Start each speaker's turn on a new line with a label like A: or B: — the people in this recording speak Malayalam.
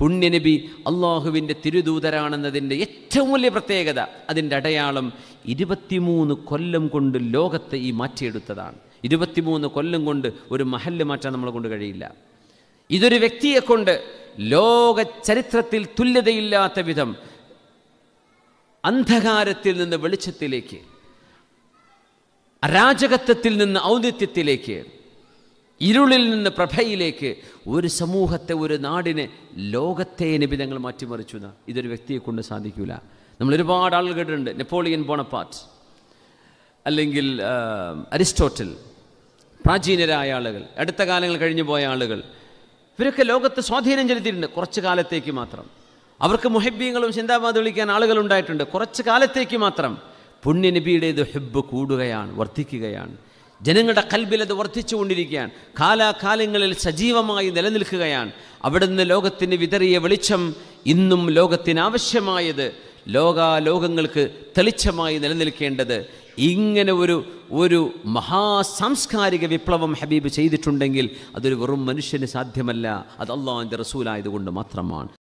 A: പുണ്യനബി അള്ളാഹുവിൻ്റെ തിരുദൂതരാണെന്നതിൻ്റെ ഏറ്റവും വലിയ പ്രത്യേകത അതിൻ്റെ അടയാളം ഇരുപത്തിമൂന്ന് കൊല്ലം കൊണ്ട് ലോകത്തെ ഈ മാറ്റിയെടുത്തതാണ് ഇരുപത്തിമൂന്ന് കൊല്ലം കൊണ്ട് ഒരു മഹല് മാറ്റാൻ നമ്മളെ കൊണ്ട് കഴിയില്ല ഇതൊരു വ്യക്തിയെ കൊണ്ട് ലോക ചരിത്രത്തിൽ തുല്യതയില്ലാത്ത വിധം അന്ധകാരത്തിൽ നിന്ന് വെളിച്ചത്തിലേക്ക് അരാജകത്വത്തിൽ നിന്ന് ഔദിത്യത്തിലേക്ക് ഇരുളിൽ നിന്ന് പ്രഭയിലേക്ക് ഒരു സമൂഹത്തെ ഒരു നാടിനെ ലോകത്തെ നിബിധങ്ങൾ മാറ്റിമറിച്ചു എന്നാ ഇതൊരു വ്യക്തിയെ കൊണ്ട് സാധിക്കില്ല നമ്മൾ ഒരുപാട് ആളുകൾ കേട്ടിട്ടുണ്ട് നെപ്പോളിയൻ ബോണപ്പാട്ട് അല്ലെങ്കിൽ അരിസ്റ്റോട്ടിൽ പ്രാചീനരായ ആളുകൾ അടുത്ത കാലങ്ങൾ കഴിഞ്ഞു പോയ ആളുകൾ ഇവരൊക്കെ ലോകത്ത് സ്വാധീനം ചെലുത്തിയിട്ടുണ്ട് കുറച്ച് കാലത്തേക്ക് മാത്രം അവർക്ക് മുഹബ്ബീങ്ങളും ചിന്താബാദ് വിളിക്കാൻ ആളുകൾ ഉണ്ടായിട്ടുണ്ട് കുറച്ച് കാലത്തേക്ക് മാത്രം പുണ്യനബിയുടേത് ഹെബ് കൂടുകയാണ് വർദ്ധിക്കുകയാണ് ജനങ്ങളുടെ കൽബിൽ അത് വർദ്ധിച്ചുകൊണ്ടിരിക്കുകയാണ് കാലാകാലങ്ങളിൽ സജീവമായി നിലനിൽക്കുകയാണ് അവിടുന്ന് ലോകത്തിന് വിതറിയ വെളിച്ചം ഇന്നും ലോകത്തിന് ലോകാലോകങ്ങൾക്ക് തെളിച്ചമായി നിലനിൽക്കേണ്ടത് ഇങ്ങനെ ഒരു ഒരു മഹാസാംസ്കാരിക വിപ്ലവം ഹബീബ് ചെയ്തിട്ടുണ്ടെങ്കിൽ അതൊരു വെറും മനുഷ്യന് സാധ്യമല്ല അത് അള്ളാഹുവിൻ്റെ റസൂലായതുകൊണ്ട് മാത്രമാണ്